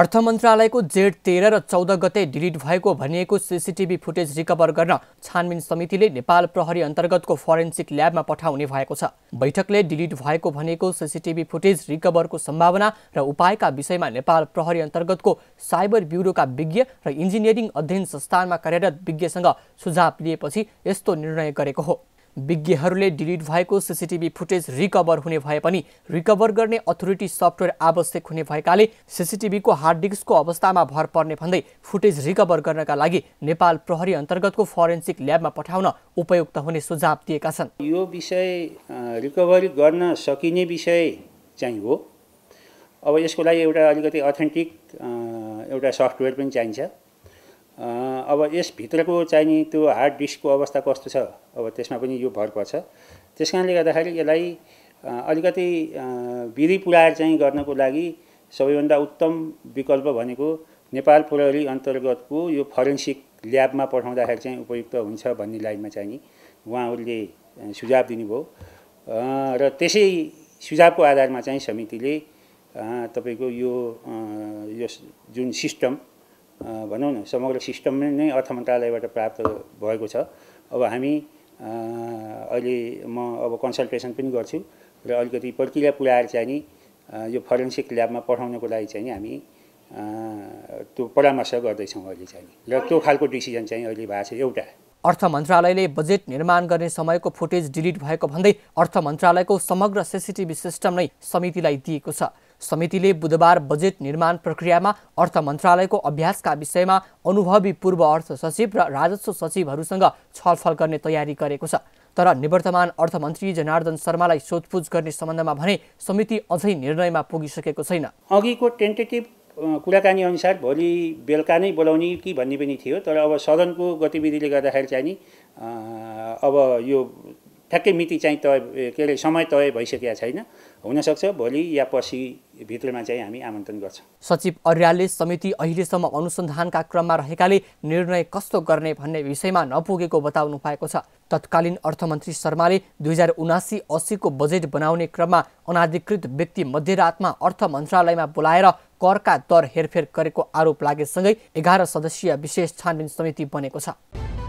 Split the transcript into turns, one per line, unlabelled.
अर्थ मन्त्रालयको जेठ तेह्र र चौध गते डिलिट भएको भनिएको सिसिटिभी फुटेज रिकभर गर्न छानबिन समितिले नेपाल प्रहरी अन्तर्गतको फरेन्सिक ल्याबमा पठाउने भएको छ बैठकले डिलिट भएको भनेको सिसिटिभी फुटेज रिकभरको सम्भावना र उपायका विषयमा नेपाल प्रहरी अन्तर्गतको साइबर ब्युरोका विज्ञ र इन्जिनियरिङ अध्ययन संस्थानमा कार्यरत विज्ञसँग सुझाव लिएपछि यस्तो निर्णय गरेको हो विज्ञहरूले डिलिट भएको सिसिटिभी फुटेज रिकभर हुने भए पनि रिकभर गर्ने अथोरिटी सफ्टवेयर आवश्यक हुने भएकाले सिसिटिभीको हार्ड डिस्कको अवस्थामा भर पर्ने भन्दै फुटेज रिकभर गर्नका लागि नेपाल प्रहरी अन्तर्गतको फरेन्सिक ल्याबमा पठाउन उपयुक्त हुने सुझाव दिएका छन्
यो विषय रिकभरी गर्न सकिने विषय चाहिँ हो अब यसको लागि एउटा अलिकति अथेन्टिक एउटा सफ्टवेयर पनि चाहिन्छ अब यसभित्रको नि त्यो हार्ड डिस्कको अवस्था कस्तो छ अब त्यसमा पनि यो भर पर्छ त्यस कारणले गर्दाखेरि यसलाई अलिकति विधि पुऱ्याएर चाहिँ गर्नको लागि सबैभन्दा उत्तम विकल्प भनेको नेपाल प्रहरी अन्तर्गतको यो फरेन्सिक ल्याबमा पठाउँदाखेरि चाहिँ उपयुक्त हुन्छ भन्ने लाइनमा चाहिँ नि उहाँहरूले सुझाव दिनुभयो र त्यसै सुझावको आधारमा चाहिँ समितिले तपाईँको यो यो जुन सिस्टम भनौँ न समग्र सिस्टम नै अर्थ मन्त्रालयबाट प्राप्त भएको छ अब हामी अहिले म अब कन्सल्टेसन पनि गर्छु र अलिकति प्रक्रिया पुऱ्याएर चाहिँ नि यो फरेन्सिक ल्याबमा पठाउनको लागि चाहिँ नि हामी त्यो परामर्श गर्दैछौँ अहिले चाहिँ र त्यो खालको डिसिजन चाहिँ अहिले भएको छ एउटा
अर्थ मन्त्रालयले बजेट निर्माण गर्ने समयको फुटेज डिलिट भएको भन्दै अर्थ मन्त्रालयको समग्र सिसिटिभी सिस्टम नै समितिलाई दिएको छ समितिले बुधबार बजेट निर्माण प्रक्रियामा अर्थ मन्त्रालयको अभ्यासका विषयमा अनुभवी पूर्व अर्थ सचिव र राजस्व सचिवहरूसँग छलफल गर्ने तयारी गरेको छ तर निवर्तमान अर्थमन्त्री जनार्दन शर्मालाई सोधपुछ गर्ने सम्बन्धमा भने समिति अझै निर्णयमा पुगिसकेको छैन अघिको टेन्टेटिभ
कुराकानी अनुसार भोलि बेलुका नै बोलाउने कि भन्ने पनि थियो तर अब सदनको गतिविधिले गर्दाखेरि चाहिँ नि अब यो ठ्याक्कै मिति चाहिँ तय के अरे समय तय भइसकेका छैन हुनसक्छ भोलि या पछि भित्रमा चाहिँ हामी आमन्त्रण गर्छौँ
सचिव अर्यालले समिति अहिलेसम्म अनुसन्धानका क्रममा रहेकाले निर्णय कस्तो गर्ने भन्ने विषयमा नपुगेको बताउनु भएको छ तत्कालीन अर्थमन्त्री शर्माले दुई हजार उनासी असीको बजेट बनाउने क्रममा अनाधिकृत व्यक्ति मध्यरातमा अर्थ मन्त्रालयमा बोलाएर करका दर हेरफेर गरेको आरोप लागेसँगै एघार सदस्यीय विशेष छानबिन समिति बनेको छ